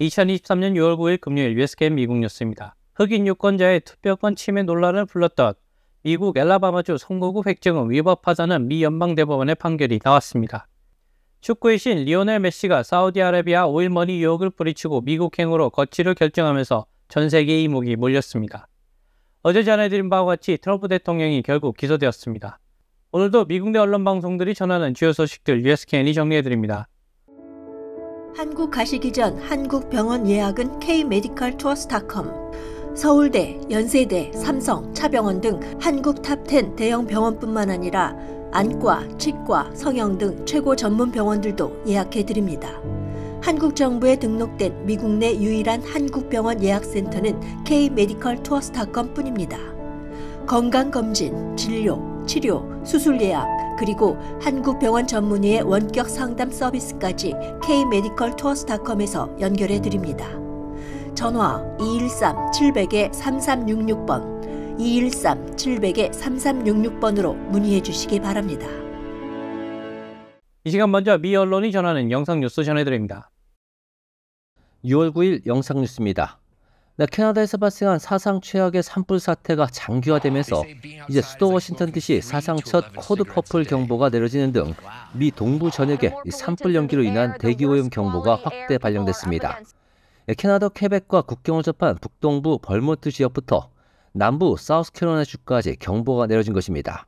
2023년 6월 9일 금요일 US계 미국 뉴스입니다. 흑인 유권자의 투표권 침해 논란을 불렀던 미국 엘라바마주 선거구 획정은 위법하다는 미 연방대법원의 판결이 나왔습니다. 축구의 신 리오넬 메시가 사우디아라비아 오일머니 유혹을 뿌리치고 미국행으로 거취를 결정하면서 전 세계의 이목이 몰렸습니다. 어제 전해드린 바와 같이 트럼프 대통령이 결국 기소되었습니다. 오늘도 미국 내 언론 방송들이 전하는 주요 소식들 USKN이 정리해드립니다. 한국 가시기 전 한국 병원 예약은 kmedicaltours.com 서울대, 연세대, 삼성, 차병원 등 한국 탑10 대형 병원뿐만 아니라 안과, 치과, 성형 등 최고 전문 병원들도 예약해 드립니다. 한국 정부에 등록된 미국 내 유일한 한국 병원 예약센터는 kmedicaltours.com 뿐입니다. 건강검진, 진료, 치료, 수술 예약, 그리고 한국병원 전문의의 원격 상담 서비스까지 K메디컬 투어스닷컴에서 연결해 드립니다. 전화 213-700-3366번, 213-700-3366번으로 문의해 주시기 바랍니다. 이 시간 먼저 미 언론이 전하는 영상 뉴스 전해드립니다. 6월 9일 영상 뉴스입니다. 네, 캐나다에서 발생한 사상 최악의 산불 사태가 장기화되면서 이제 수도 워싱턴 DC 사상 첫 코드 퍼플 경보가 내려지는 등 미 동부 전역에 산불 연기로 인한 대기오염 경보가 확대 발령됐습니다. 예, 캐나다 케벡과 국경을 접한 북동부 벌모트 지역부터 남부 사우스캐롤라이나주까지 경보가 내려진 것입니다.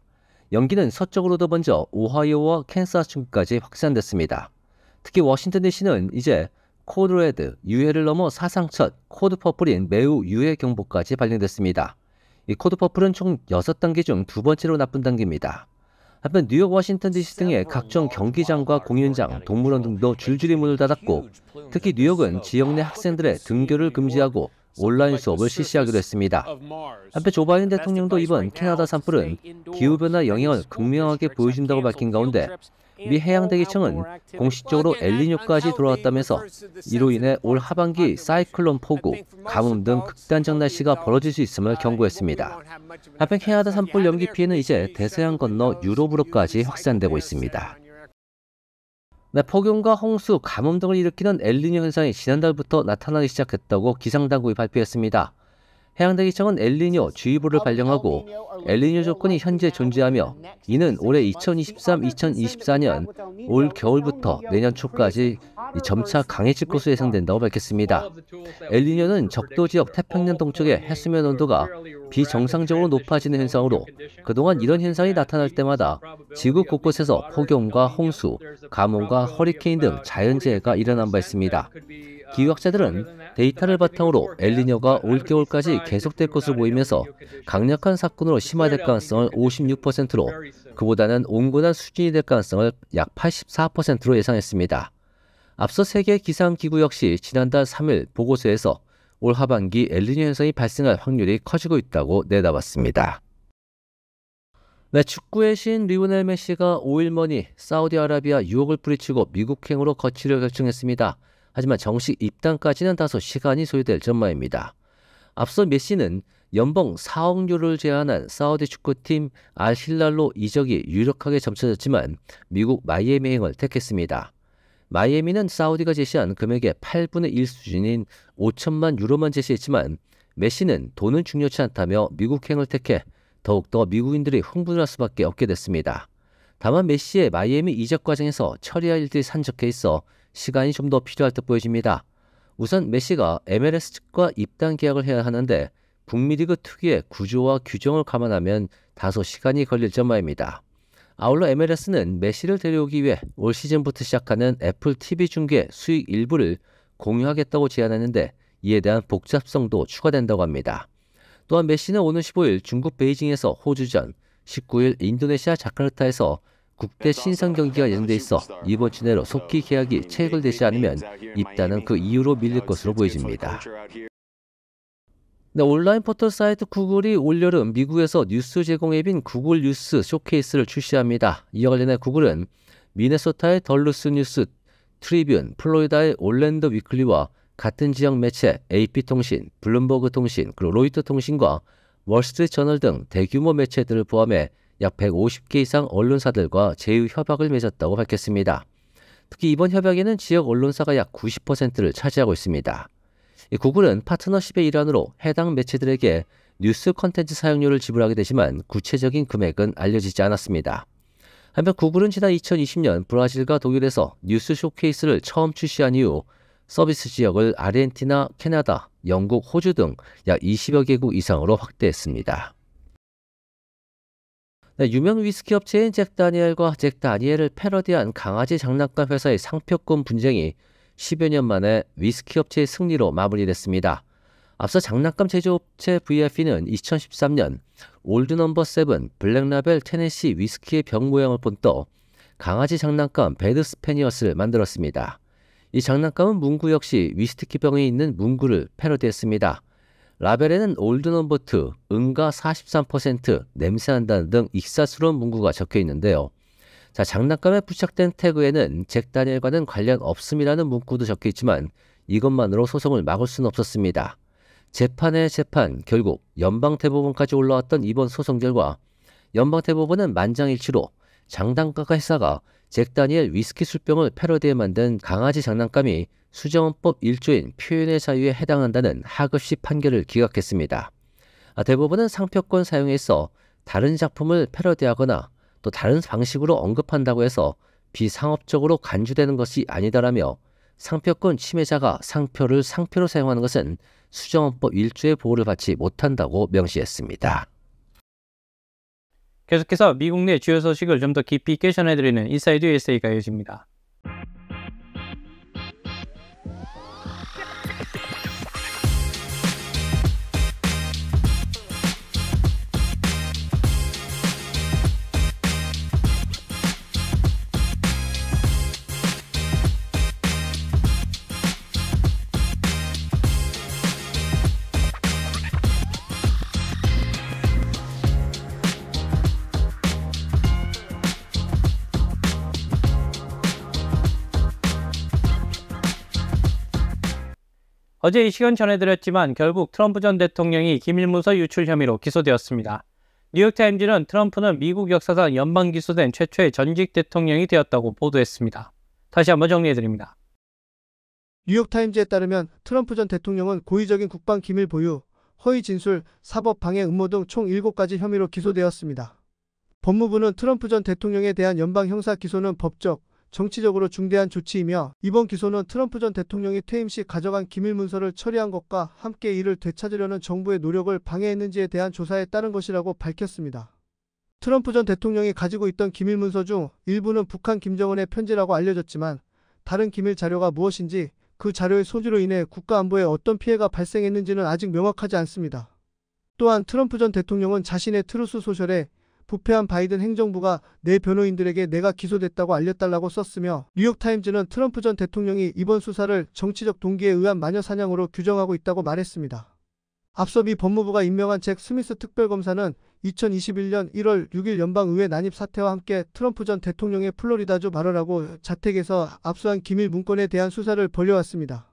연기는 서쪽으로도 먼저 오하이오와 캔사스 주까지 확산됐습니다. 특히 워싱턴 DC는 이제 코드레드, 유해를 넘어 사상 첫 코드 퍼플인 매우 유해 경보까지 발령됐습니다. 이 코드 퍼플은 총 6단계 중 두 번째로 나쁜 단계입니다. 한편 뉴욕, 워싱턴 DC 등의 각종 경기장과 공연장, 동물원 등도 줄줄이 문을 닫았고 특히 뉴욕은 지역 내 학생들의 등교를 금지하고 온라인 수업을 실시하기로 했습니다. 한편 조 바이든 대통령도 이번 캐나다 산불은 기후변화 영향을 극명하게 보여준다고 밝힌 가운데 미 해양대기청은 공식적으로 엘리뇨까지 돌아왔다면서 이로 인해 올 하반기 사이클론 폭우, 가뭄 등 극단적 날씨가 벌어질 수 있음을 uh, 경고했습니다. 한편 캐나다 산불 연기 피해는 이제 대서양 건너 유럽으로까지 확산되고 있습니다. 네, 폭염과 홍수, 가뭄 등을 일으키는 엘니뇨 현상이 지난달부터 나타나기 시작했다고 기상당국이 발표했습니다. 해양대기청은 엘리뇨 주의보를 발령하고 엘리뇨 조건이 현재 존재하며 이는 올해 2023-2024년 올 겨울부터 내년 초까지 점차 강해질 것으로 예상된다고 밝혔습니다. 엘리뇨는 적도 지역 태평양 동쪽의 해수면 온도가 비정상적으로 높아지는 현상으로 그동안 이런 현상이 나타날 때마다 지구 곳곳에서 폭염과 홍수, 가뭄과 허리케인 등 자연재해가 일어난 바 있습니다. 기후학자들은 데이터를 그러니까 바탕으로 엘니녀가 올겨울까지 계속될 것으로 보이면서 강력한 사건으로 심화될 가능성을 56%로 그보다는 온건한 수준이 될 가능성을 약 84%로 예상했습니다. 앞서 세계 기상기구 역시 지난달 3일 보고서에서 올 하반기 엘니뇨 현상이 발생할 확률이 커지고 있다고 내다봤습니다. 네, 축구의 신 리오넬 메시가 5일 만이 사우디아라비아 유혹을 뿌리치고 미국행으로 거치를 결정했습니다. 하지만 정식 입당까지는 다소 시간이 소요될 전망입니다. 앞서 메시는 연봉 4억 유를 제한한 사우디 축구팀 알힐랄로 이적이 유력하게 점쳐졌지만 미국 마이애미 행을 택했습니다. 마이애미는 사우디가 제시한 금액의 8분의 1 수준인 5천만 유로만 제시했지만 메시는 돈은 중요치 않다며 미국행을 택해 더욱더 미국인들이 흥분할 수밖에 없게 됐습니다. 다만 메시의 마이애미 이적 과정에서 처리할 일들이 산적해 있어 시간이 좀 더 필요할 듯 보여집니다. 우선 메시가 MLS 측과 입단 계약을 해야 하는데 북미리그 특유의 구조와 규정을 감안하면 다소 시간이 걸릴 전망입니다 아울러 MLS는 메시를 데려오기 위해 올 시즌부터 시작하는 애플 TV 중계 수익 일부를 공유하겠다고 제안했는데 이에 대한 복잡성도 추가된다고 합니다. 또한 메시는 오는 15일 중국 베이징에서 호주전, 19일 인도네시아 자카르타에서 국대 신상 경기가 예정돼 있어 이번 주 내로 속히 계약이 체결되지 않으면 입단은 그 이후로 밀릴 것으로 보여집니다. 네, 온라인 포털 사이트 구글이 올여름 미국에서 뉴스 제공 앱인 구글 뉴스 쇼케이스를 출시합니다. 이와 관련해 구글은 미네소타의 덜루스 뉴스, 트리뷴, 플로리다의 올랜더 위클리와 같은 지역 매체 AP통신, 블룸버그통신, 그리고 로이터통신과 월스트리트저널 등 대규모 매체들을 포함해 약 150개 이상 언론사들과 제휴 협약을 맺었다고 밝혔습니다. 특히 이번 협약에는 지역 언론사가 약 90%를 차지하고 있습니다. 구글은 파트너십의 일환으로 해당 매체들에게 뉴스 컨텐츠 사용료를 지불하게 되지만 구체적인 금액은 알려지지 않았습니다. 한편 구글은 지난 2020년 브라질과 독일에서 뉴스 쇼케이스를 처음 출시한 이후 서비스 지역을 아르헨티나, 캐나다, 영국, 호주 등 약 20여 개국 이상으로 확대했습니다. 네, 유명 위스키 업체인 잭 다니엘과 잭 다니엘을 패러디한 강아지 장난감 회사의 상표권 분쟁이 10여 년 만에 위스키 업체의 승리로 마무리됐습니다. 앞서 장난감 제조업체 VFE는 2013년 올드 넘버 세 블랙라벨 테네시 위스키의 병 모양을 본떠 강아지 장난감 베드 스페니어스를 만들었습니다. 이 장난감은 문구 역시 위스키 병에 있는 문구를 패러디했습니다. 라벨에는 올드 넘버 트 응가 43%, 냄새난다는 등 익사스러운 문구가 적혀 있는데요. 자, 장난감에 부착된 태그에는 잭 다니엘과는 관련 없음이라는 문구도 적혀 있지만 이것만으로 소송을 막을 수는 없었습니다. 재판의 재판, 결국 연방 대법원까지 올라왔던 이번 소송 결과 연방 대법원은 만장일치로 장단가 회사가 잭 다니엘 위스키 술병을 패러디해 만든 강아지 장난감이 수정법 1조인 표현의 자유에 해당한다는 하급식 판결을 기각했습니다. 아, 대부분은 상표권 사용에 있어 다른 작품을 패러디하거나 또 다른 방식으로 언급한다고 해서 비상업적으로 간주되는 것이 아니다라며 상표권 침해자가 상표를 상표로 사용하는 것은 수정헌법 1조의 보호를 받지 못한다고 명시했습니다. 계속해서 미국 내 주요 소식을 좀 더 깊이 있게 전해드리는 인사이드 USA가 이어집니다. 어제 이 시간 전해드렸지만 결국 트럼프 전 대통령이 기밀문서 유출 혐의로 기소되었습니다. 뉴욕타임즈는 트럼프는 미국 역사상 연방 기소된 최초의 전직 대통령이 되었다고 보도했습니다. 다시 한번 정리해드립니다. 뉴욕타임즈에 따르면 트럼프 전 대통령은 고의적인 국방 기밀 보유, 허위 진술, 사법 방해 음모 등 총 7가지 혐의로 기소되었습니다. 법무부는 트럼프 전 대통령에 대한 연방 형사 기소는 법적, 정치적으로 중대한 조치이며 이번 기소는 트럼프 전 대통령이 퇴임 시 가져간 기밀 문서를 처리한 것과 함께 이를 되찾으려는 정부의 노력을 방해했는지에 대한 조사에 따른 것이라고 밝혔습니다. 트럼프 전 대통령이 가지고 있던 기밀 문서 중 일부는 북한 김정은의 편지라고 알려졌지만 다른 기밀 자료가 무엇인지 그 자료의 소지로 인해 국가 안보에 어떤 피해가 발생했는지는 아직 명확하지 않습니다. 또한 트럼프 전 대통령은 자신의 트루스 소셜에 부패한 바이든 행정부가 내 변호인들에게 내가 기소됐다고 알려달라고 썼으며 뉴욕타임즈는 트럼프 전 대통령이 이번 수사를 정치적 동기에 의한 마녀 사냥으로 규정하고 있다고 말했습니다. 앞서 미 법무부가 임명한 잭 스미스 특별검사는 2021년 1월 6일 연방의회 난입 사태와 함께 트럼프 전 대통령의 플로리다주 발언하고 자택에서 압수한 기밀 문건에 대한 수사를 벌려왔습니다.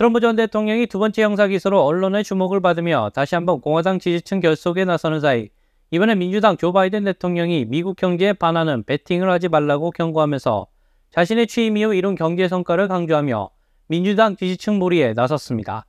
트럼프 전 대통령이 두 번째 형사 기소로 언론의 주목을 받으며 다시 한번 공화당 지지층 결속에 나서는 사이 이번에 민주당 조 바이든 대통령이 미국 경제에 반하는 배팅을 하지 말라고 경고하면서 자신의 취임 이후 이룬 경제 성과를 강조하며 민주당 지지층 몰이에 나섰습니다.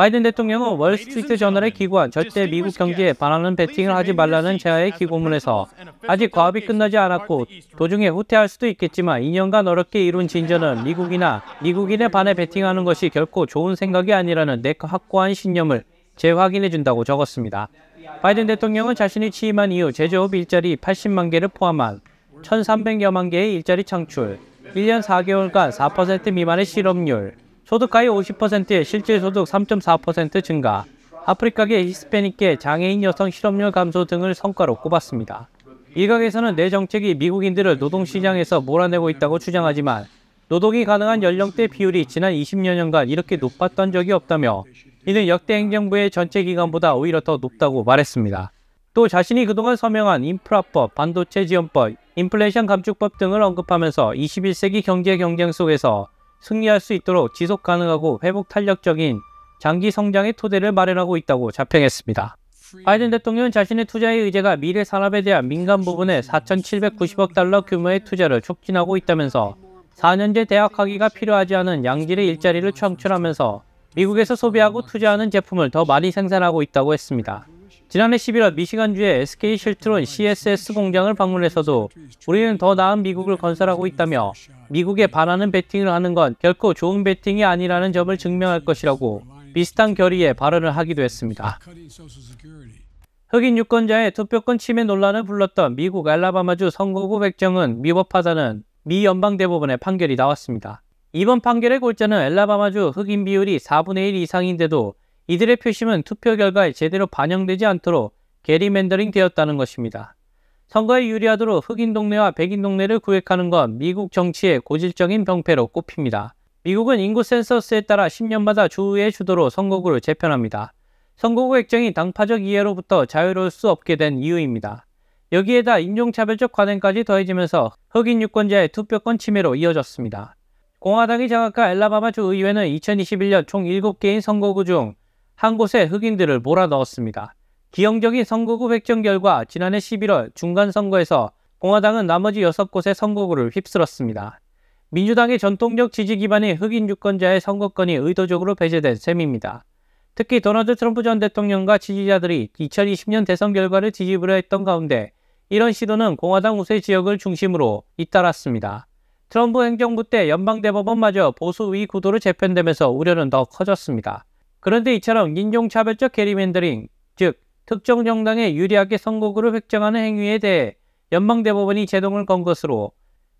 바이든 대통령은 월스트리트 저널에 기고한 절대 미국 경제에 반하는 베팅을 하지 말라는 제안의 기고문에서 아직 과업이 끝나지 않았고 도중에 후퇴할 수도 있겠지만 2년간 어렵게 이룬 진전은 미국이나 미국인에 반해 베팅하는 것이 결코 좋은 생각이 아니라는 내 확고한 신념을 재확인해 준다고 적었습니다. 바이든 대통령은 자신이 취임한 이후 제조업 일자리 80만 개를 포함한 1,300여만 개의 일자리 창출, 1년 4개월간 4% 미만의 실업률, 소득가의 50%에 실질소득 3.4% 증가, 아프리카계 히스패닉계 장애인 여성 실업률 감소 등을 성과로 꼽았습니다. 일각에서는 내 정책이 미국인들을 노동시장에서 몰아내고 있다고 주장하지만 노동이 가능한 연령대 비율이 지난 20여년간 이렇게 높았던 적이 없다며 이는 역대 행정부의 전체 기간보다 오히려 더 높다고 말했습니다. 또 자신이 그동안 서명한 인프라법, 반도체 지원법, 인플레이션 감축법 등을 언급하면서 21세기 경제 경쟁 속에서 승리할 수 있도록 지속 가능하고 회복 탄력적인 장기 성장의 토대를 마련하고 있다고 자평했습니다. 바이든 대통령은 자신의 투자의 의제가 미래 산업에 대한 민간 부분에 4,790억 달러 규모의 투자를 촉진하고 있다면서 4년제 대학 학위가 필요하지 않은 양질의 일자리를 창출하면서 미국에서 소비하고 투자하는 제품을 더 많이 생산하고 있다고 했습니다. 지난해 11월 미시간주의 SK 실트론 CSS 공장을 방문해서도 우리는 더 나은 미국을 건설하고 있다며 미국에 반하는 베팅을 하는 건 결코 좋은 베팅이 아니라는 점을 증명할 것이라고 비슷한 결의에 발언을 하기도 했습니다. 흑인 유권자의 투표권 침해 논란을 불렀던 미국 알라바마주 선거구 백정은 미법하다는미 연방대법원의 판결이 나왔습니다. 이번 판결의 골자는 알라바마주 흑인 비율이 4분의 1 이상인데도 이들의 표심은 투표 결과에 제대로 반영되지 않도록 게리맨더링 되었다는 것입니다. 선거에 유리하도록 흑인 동네와 백인 동네를 구획하는 건 미국 정치의 고질적인 병폐로 꼽힙니다. 미국은 인구 센서스에 따라 10년마다 주의 주도로 선거구를 재편합니다. 선거구 획정이 당파적 이해로부터 자유로울 수 없게 된 이유입니다. 여기에다 인종차별적 관행까지 더해지면서 흑인 유권자의 투표권 침해로 이어졌습니다. 공화당이 장악한 엘라바마주 의회는 2021년 총 7개인 선거구 중한 곳에 흑인들을 몰아넣었습니다. 기형적인 선거구 획정 결과 지난해 11월 중간 선거에서 공화당은 나머지 6곳의 선거구를 휩쓸었습니다. 민주당의 전통적 지지 기반인 흑인 유권자의 선거권이 의도적으로 배제된 셈입니다. 특히 도널드 트럼프 전 대통령과 지지자들이 2020년 대선 결과를 뒤집으려 했던 가운데 이런 시도는 공화당 우세 지역을 중심으로 잇따랐습니다. 트럼프 행정부 때 연방대법원마저 보수위 구도로 재편되면서 우려는 더 커졌습니다. 그런데 이처럼 인종차별적 게리맨더링, 즉 특정 정당에 유리하게 선거구를 획정하는 행위에 대해 연방대법원이 제동을 건 것으로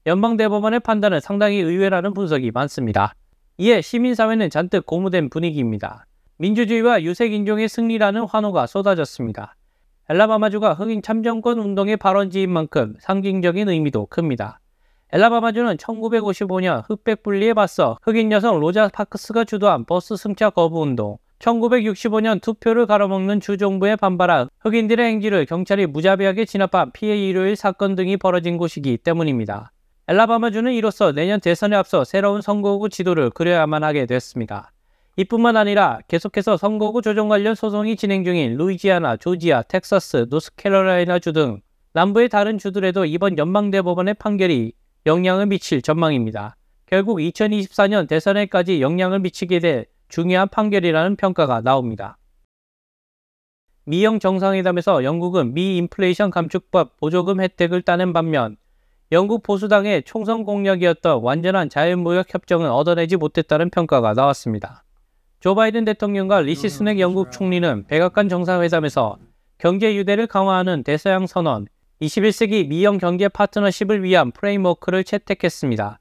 연방대법원의 판단은 상당히 의외라는 분석이 많습니다. 이에 시민사회는 잔뜩 고무된 분위기입니다. 민주주의와 유색인종의 승리라는 환호가 쏟아졌습니다. 엘라바마주가 흑인 참정권 운동의 발원지인 만큼 상징적인 의미도 큽니다. 엘라바마주는 1955년 흑백 분리에 맞서 흑인 여성 로자 파크스가 주도한 버스 승차 거부 운동, 1965년 투표를 가로먹는 주정부에 반발한 흑인들의 행위를 경찰이 무자비하게 진압한 피해 일요일 사건 등이 벌어진 곳이기 때문입니다. 엘라바마주는 이로써 내년 대선에 앞서 새로운 선거구 지도를 그려야만 하게 됐습니다. 이뿐만 아니라 계속해서 선거구 조정 관련 소송이 진행 중인 루이지아나, 조지아, 텍사스, 노스캐롤라이나주 등 남부의 다른 주들에도 이번 연방대법원의 판결이 영향을 미칠 전망입니다. 결국 2024년 대선에까지 영향을 미치게 될 중요한 판결이라는 평가가 나옵니다. 미영 정상회담에서 영국은 미 인플레이션 감축법 보조금 혜택을 따는 반면 영국 보수당의 총선 공약이었던 완전한 자유무역 협정은 얻어내지 못했다는 평가가 나왔습니다. 조 바이든 대통령과 리시 스넥 영국 총리는 백악관 정상회담에서 경제 유대를 강화하는 대서양 선언, 21세기 미형 경제 파트너십을 위한 프레임워크를 채택했습니다.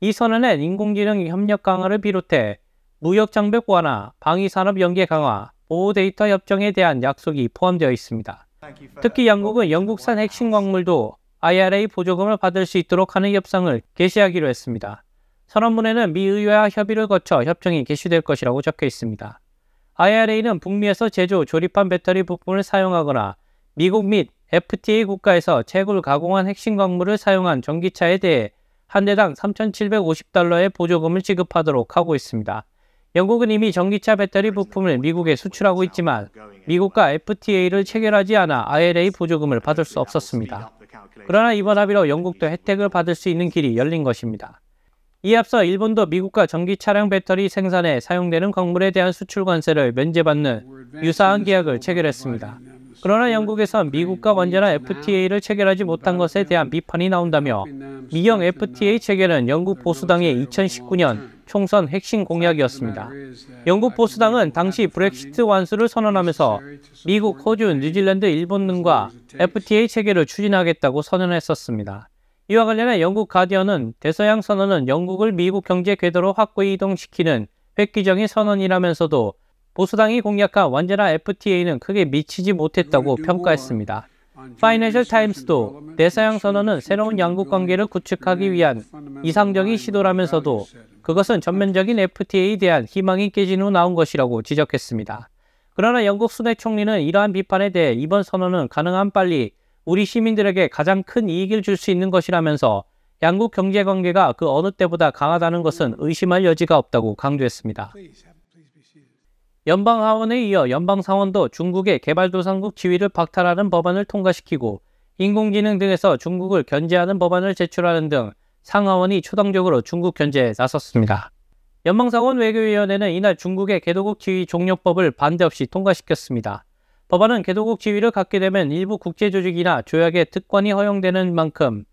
이 선언은 인공지능 협력 강화를 비롯해 무역 장벽 완화, 방위산업 연계 강화, 보호 데이터 협정에 대한 약속이 포함되어 있습니다. 특히 영국은 영국산 핵심 광물도 IRA 보조금을 받을 수 있도록 하는 협상을 개시하기로 했습니다. 선언문에는 미 의회와 협의를 거쳐 협정이 개시될 것이라고 적혀 있습니다. IRA는 북미에서 제조, 조립한 배터리 부품을 사용하거나 미국 및 FTA 국가에서 채굴 가공한 핵심 광물을 사용한 전기차에 대해 한 대당 3,750달러의 보조금을 지급하도록 하고 있습니다. 영국은 이미 전기차 배터리 부품을 미국에 수출하고 있지만 미국과 FTA를 체결하지 않아 i l a 보조금을 받을 수 없었습니다. 그러나 이번 합의로 영국도 혜택을 받을 수 있는 길이 열린 것입니다. 이에 앞서 일본도 미국과 전기 차량 배터리 생산에 사용되는 광물에 대한 수출 관세를 면제받는 유사한 계약을 체결했습니다. 그러나 영국에서 미국과 완제나 FTA를 체결하지 못한 것에 대한 비판이 나온다며 미영 FTA 체결은 영국 보수당의 2019년 총선 핵심 공약이었습니다. 영국 보수당은 당시 브렉시트 완수를 선언하면서 미국, 호주, 뉴질랜드, 일본 등과 FTA 체결을 추진하겠다고 선언했었습니다. 이와 관련해 영국 가디언은 대서양 선언은 영국을 미국 경제 궤도로 확고히 이동시키는 획기적인 선언이라면서도 보수당이 공략한 완전한 FTA는 크게 미치지 못했다고 평가했습니다. 파이낸셜 타임스도 대서양 선언은 새로운 양국 관계를 구축하기 위한 이상적인 시도라면서도 그것은 전면적인 FTA에 대한 희망이 깨진 후 나온 것이라고 지적했습니다. 그러나 영국 수뇌 총리는 이러한 비판에 대해 이번 선언은 가능한 빨리 우리 시민들에게 가장 큰 이익을 줄 수 있는 것이라면서 양국 경제 관계가 그 어느 때보다 강하다는 것은 의심할 여지가 없다고 강조했습니다. 연방 하원에 이어 연방 상원도 중국의 개발도상국 지위를 박탈하는 법안을 통과시키고 인공지능 등에서 중국을 견제하는 법안을 제출하는 등 상하원이 초당적으로 중국 견제에 나섰습니다. 연방상원 외교위원회는 이날 중국의 개도국 지위 종료법을 반대 없이 통과시켰습니다. 법안은 개도국 지위를 갖게 되면 일부 국제조직이나 조약의 특권이 허용되는 만큼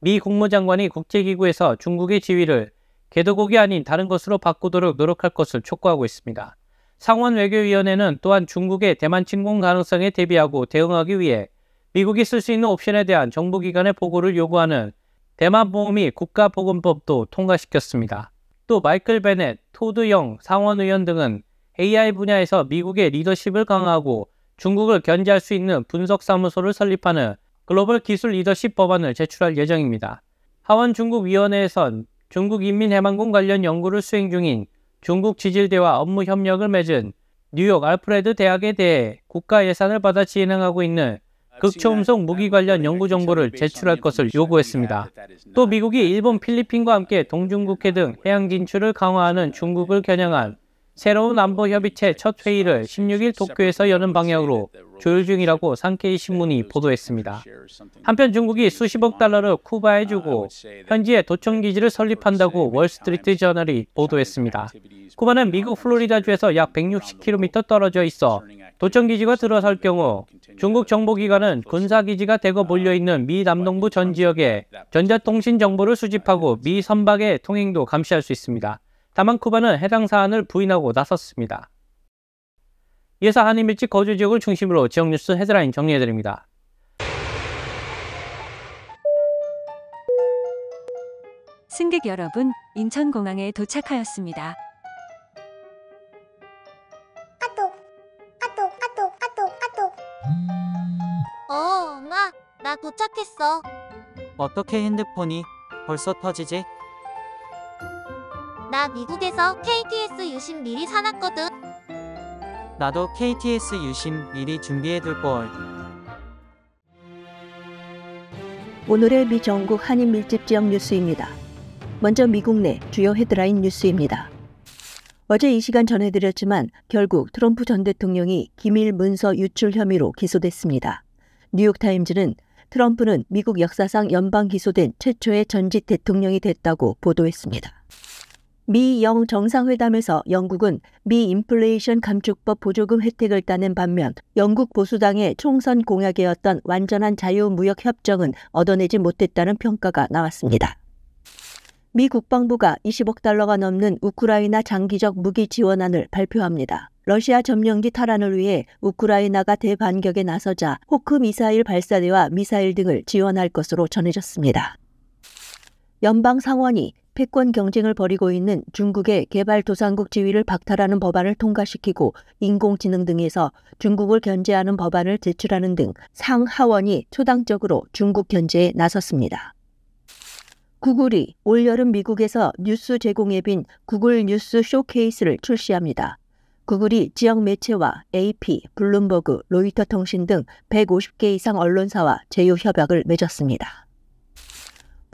미 국무장관이 국제기구에서 중국의 지위를 개도국이 아닌 다른 것으로 바꾸도록 노력할 것을 촉구하고 있습니다. 상원 외교위원회는 또한 중국의 대만 침공 가능성에 대비하고 대응하기 위해 미국이 쓸 수 있는 옵션에 대한 정부기관의 보고를 요구하는 대만 보험이 국가보건법도 통과시켰습니다. 또 마이클 베넷, 토드 영 상원의원 등은 AI 분야에서 미국의 리더십을 강화하고 중국을 견제할 수 있는 분석사무소를 설립하는 글로벌 기술 리더십 법안을 제출할 예정입니다. 하원 중국위원회에선 중국 인민해방군 관련 연구를 수행 중인 중국 지질대와 업무 협력을 맺은 뉴욕 알프레드 대학에 대해 국가 예산을 받아 진행하고 있는 극초음속 무기 관련 연구 정보를 제출할 것을 요구했습니다. 또 미국이 일본, 필리핀과 함께 동중국해 등 해양 진출을 강화하는 중국을 겨냥한 새로운 안보 협의체 첫 회의를 16일 도쿄에서 여는 방향으로 조율 중이라고 산케이 신문이 보도했습니다. 한편 중국이 수십억 달러를 쿠바에 주고 현지에 도청 기지를 설립한다고 월스트리트 저널이 보도했습니다. 쿠바는 미국 플로리다주에서 약 160km 떨어져 있어 도청 기지가 들어설 경우 중국 정보기관은 군사 기지가 대거 몰려 있는 미 남동부 전 지역에 전자통신 정보를 수집하고 미 선박의 통행도 감시할 수 있습니다. 다만 쿠바는 해당 사안을 부인하고 나섰습니다. 이어서 한인밀집 거주 지역을 중심으로 지역 뉴스 헤드라인 정리해드립니다. 승객 여러분, 인천공항에 도착하였습니다. 어, 엄마, 나 도착했어. 어떻게 핸드폰이 벌써 터지지? 나 미국에서 KTS 유심 미리 사놨거든. 나도 KTS 유심 미리 준비해둘걸. 오늘의 미 전국 한인 밀집 지역 뉴스입니다. 먼저 미국 내 주요 헤드라인 뉴스입니다. 어제 이 시간 전해드렸지만 결국 트럼프 전 대통령이 기밀 문서 유출 혐의로 기소됐습니다. 뉴욕타임즈는 트럼프는 미국 역사상 연방 기소된 최초의 전직 대통령이 됐다고 보도했습니다. 미영 정상회담에서 영국은 미 인플레이션 감축법 보조금 혜택을 따는 반면 영국 보수당의 총선 공약이었던 완전한 자유무역협정은 얻어내지 못했다는 평가가 나왔습니다. 미 국방부가 20억 달러가 넘는 우크라이나 장기적 무기 지원안을 발표합니다. 러시아 점령기 탈환을 위해 우크라이나가 대반격에 나서자 호크 미사일 발사대와 미사일 등을 지원할 것으로 전해졌습니다. 연방 상원이 패권 경쟁을 벌이고 있는 중국의 개발도상국 지위를 박탈하는 법안을 통과시키고 인공지능 등에서 중국을 견제하는 법안을 제출하는 등 상하원이 초당적으로 중국 견제에 나섰습니다. 구글이 올여름 미국에서 뉴스 제공 앱인 구글 뉴스 쇼케이스를 출시합니다. 구글이 지역 매체와 AP, 블룸버그, 로이터 통신 등 150개 이상 언론사와 제휴 협약을 맺었습니다.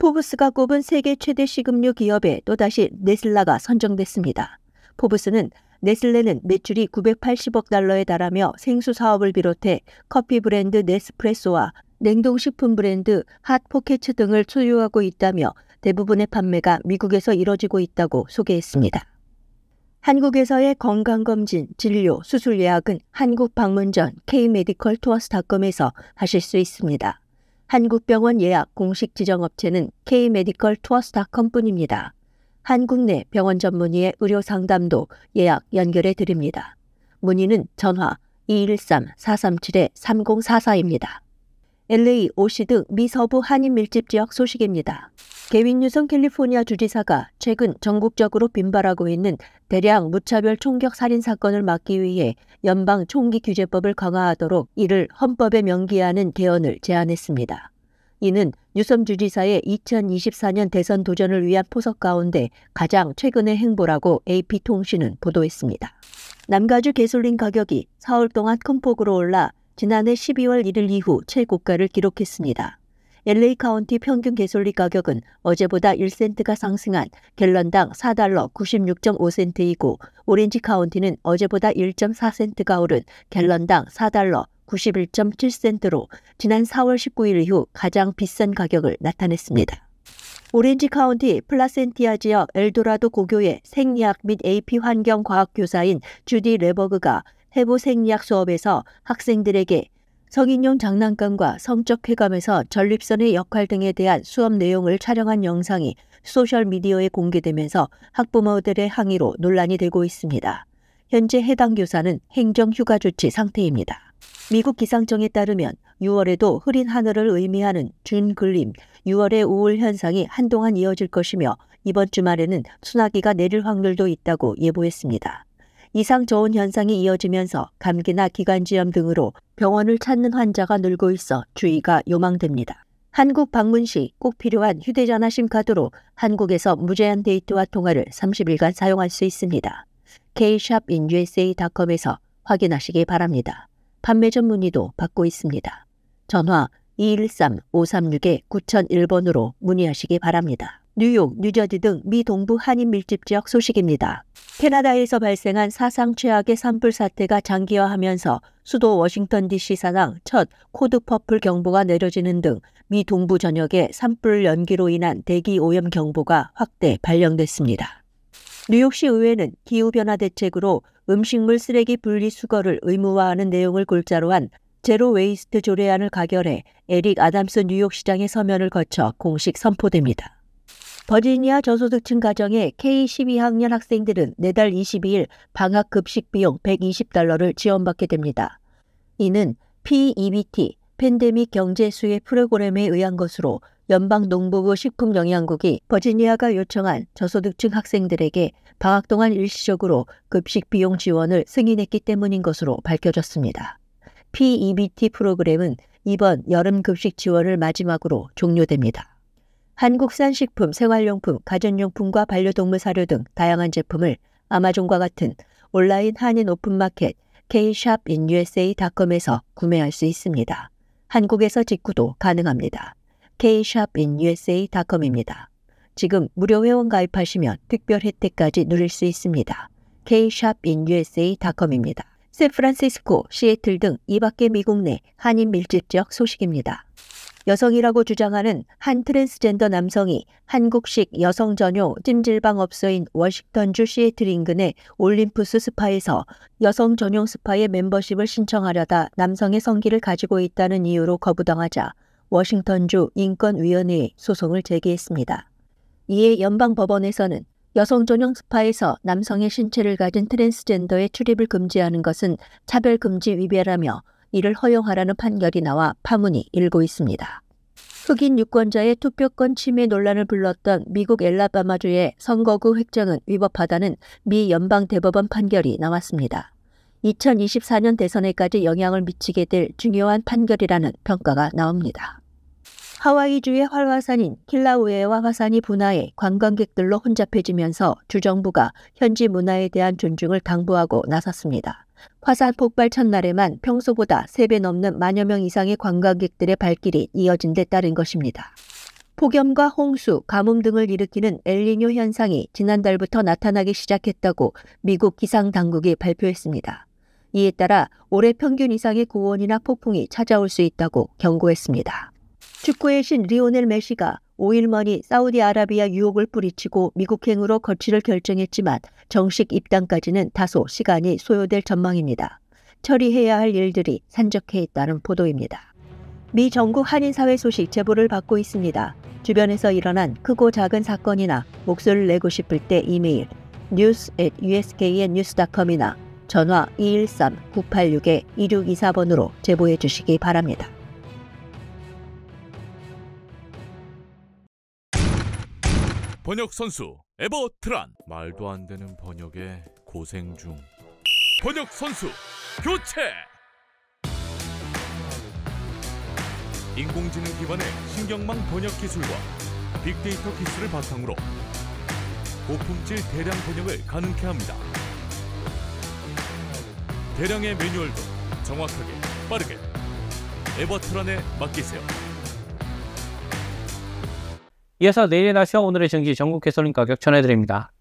포브스가 꼽은 세계 최대 식음료 기업에 또다시 네슬라가 선정됐습니다. 포브스는 네슬레는 매출이 980억 달러에 달하며 생수 사업을 비롯해 커피 브랜드 네스프레소와 냉동식품 브랜드 핫포켓츠 등을 소유하고 있다며 대부분의 판매가 미국에서 이뤄지고 있다고 소개했습니다. 한국에서의 건강검진, 진료, 수술 예약은 한국 방문 전 k 메디컬 투어스닷컴에서 하실 수 있습니다. 한국병원 예약 공식 지정업체는 K메디컬 투어스닷컴뿐입니다. 한국 내 병원 전문의의 의료 상담도 예약 연결해 드립니다. 문의는 전화 213-437-3044입니다. LA, OC 등 미서부 한인 밀집 지역 소식입니다. 개윈 유성 캘리포니아 주지사가 최근 전국적으로 빈발하고 있는 대량 무차별 총격 살인 사건을 막기 위해 연방 총기 규제법을 강화하도록 이를 헌법에 명기하는 개헌을 제안했습니다. 이는 유섬 주지사의 2024년 대선 도전을 위한 포석 가운데 가장 최근의 행보라고 AP통신은 보도했습니다. 남가주 개솔린 가격이 4월 동안 큰 폭으로 올라 지난해 12월 1일 이후 최고가를 기록했습니다. LA 카운티 평균 개솔리 가격은 어제보다 1센트가 상승한 갤런당 4달러 96.5센트이고 오렌지 카운티는 어제보다 1.4센트가 오른 갤런당 4달러 91.7센트로 지난 4월 19일 이후 가장 비싼 가격을 나타냈습니다. 오렌지 카운티 플라센티아 지역 엘도라도 고교의 생리학 및 AP 환경과학 교사인 주디 레버그가 해부 생리학 수업에서 학생들에게 성인용 장난감과 성적 쾌감에서 전립선의 역할 등에 대한 수업 내용을 촬영한 영상이 소셜미디어에 공개되면서 학부모들의 항의로 논란이 되고 있습니다. 현재 해당 교사는 행정휴가 조치 상태입니다. 미국 기상청에 따르면 6월에도 흐린 하늘을 의미하는 준글림, 6월의 우울 현상이 한동안 이어질 것이며 이번 주말에는 소나기가 내릴 확률도 있다고 예보했습니다. 이상 저온 현상이 이어지면서 감기나 기관지염 등으로 병원을 찾는 환자가 늘고 있어 주의가 요망됩니다. 한국 방문 시 꼭 필요한 휴대전화 심카드로 한국에서 무제한 데이트와 통화를 30일간 사용할 수 있습니다. k-indusa.com에서 확인하시기 바랍니다. 판매 전 문의도 받고 있습니다. 전화 213-536-9001번으로 문의하시기 바랍니다. 뉴욕, 뉴저지 등 미 동부 한인 밀집 지역 소식입니다. 캐나다에서 발생한 사상 최악의 산불 사태가 장기화하면서 수도 워싱턴 DC 산항 첫 코드 퍼플 경보가 내려지는 등 미 동부 전역에 산불 연기로 인한 대기 오염 경보가 확대 발령됐습니다. 뉴욕시 의회는 기후변화 대책으로 음식물 쓰레기 분리 수거를 의무화하는 내용을 골자로 한 제로 웨이스트 조례안을 가결해 에릭 아담스 뉴욕시장의 서면을 거쳐 공식 선포됩니다. 버지니아 저소득층 가정의 K12학년 학생들은 내달 22일 방학 급식 비용 120달러를 지원받게 됩니다. 이는 PEBT, 팬데믹 경제 수혜 프로그램에 의한 것으로 연방농부부 식품영양국이 버지니아가 요청한 저소득층 학생들에게 방학 동안 일시적으로 급식 비용 지원을 승인했기 때문인 것으로 밝혀졌습니다. PEBT 프로그램은 이번 여름 급식 지원을 마지막으로 종료됩니다. 한국산 식품, 생활용품, 가전용품과 반려동물 사료 등 다양한 제품을 아마존과 같은 온라인 한인 오픈마켓 kshopinUSA.com에서 구매할 수 있습니다. 한국에서 직구도 가능합니다. kshopinUSA.com입니다. 지금 무료 회원 가입하시면 특별 혜택까지 누릴 수 있습니다. kshopinUSA.com입니다. 샌프란시스코, 시애틀 등 이밖에 미국 내 한인 밀집 지역 소식입니다. 여성이라고 주장하는 한 트랜스젠더 남성이 한국식 여성 전용 찜질방 업소인 워싱턴주 시애틀 인근의 올림푸스 스파에서 여성 전용 스파의 멤버십을 신청하려다 남성의 성기를 가지고 있다는 이유로 거부당하자 워싱턴주 인권위원회에 소송을 제기했습니다. 이에 연방법원에서는 여성 전용 스파에서 남성의 신체를 가진 트랜스젠더의 출입을 금지하는 것은 차별금지 위배라며 이를 허용하라는 판결이 나와 파문이 일고 있습니다. 흑인 유권자의 투표권 침해 논란을 불렀던 미국 엘라바마주의 선거구 획정은 위법하다는 미 연방 대법원 판결이 나왔습니다. 2024년 대선에까지 영향을 미치게 될 중요한 판결이라는 평가가 나옵니다. 하와이주의 활화산인 킬라우에와 화산이 분화해 관광객들로 혼잡해지면서 주정부가 현지 문화에 대한 존중을 당부하고 나섰습니다. 화산 폭발 첫날에만 평소보다 3배 넘는 만여 명 이상의 관광객들의 발길이 이어진 데 따른 것입니다. 폭염과 홍수, 가뭄 등을 일으키는 엘리뇨 현상이 지난달부터 나타나기 시작했다고 미국 기상 당국이 발표했습니다. 이에 따라 올해 평균 이상의 고온이나 폭풍이 찾아올 수 있다고 경고했습니다. 축구의 신 리오넬 메시가 오일머니 사우디아라비아 유혹을 뿌리치고 미국행으로 거취를 결정했지만 정식 입당까지는 다소 시간이 소요될 전망입니다. 처리해야 할 일들이 산적해 있다는 보도입니다. 미 전국 한인사회 소식 제보를 받고 있습니다. 주변에서 일어난 크고 작은 사건이나 목소리를 내고 싶을 때 이메일 news at usknnews.com이나 전화 213-986-2624번으로 제보해 주시기 바랍니다. 번역 선수 에버트란 말도 안 되는 번역에 고생 중 번역 선수 교체 인공지능 기반의 신경망 번역 기술과 빅데이터 기술을 바탕으로 고품질 대량 번역을 가능케 합니다. 대량의 매뉴얼도 정확하게 빠르게 에버트란에 맡기세요. 이어서 내일의 날씨와 오늘의 증시 전국 개설인 가격 전해드립니다.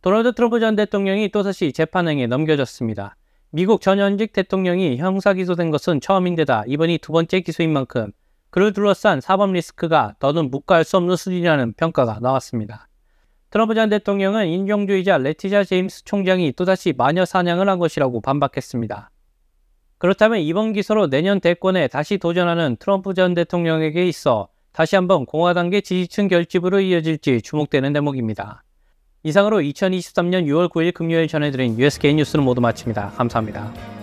도널드 트럼프 전 대통령이 또다시 재판행에 넘겨졌습니다. 미국 전현직 대통령이 형사 기소된 것은 처음인데다 이번이 두 번째 기소인 만큼 그를 둘러싼 사법 리스크가 더는 묵과할 수 없는 수준이라는 평가가 나왔습니다. 트럼프 전 대통령은 인종주의자 레티자 제임스 총장이 또다시 마녀 사냥을 한 것이라고 반박했습니다. 그렇다면 이번 기소로 내년 대권에 다시 도전하는 트럼프 전 대통령에게 있어 다시 한번 공화당계 지지층 결집으로 이어질지 주목되는 대목입니다. 이상으로 2023년 6월 9일 금요일 전해드린 USK 뉴스는 모두 마칩니다. 감사합니다.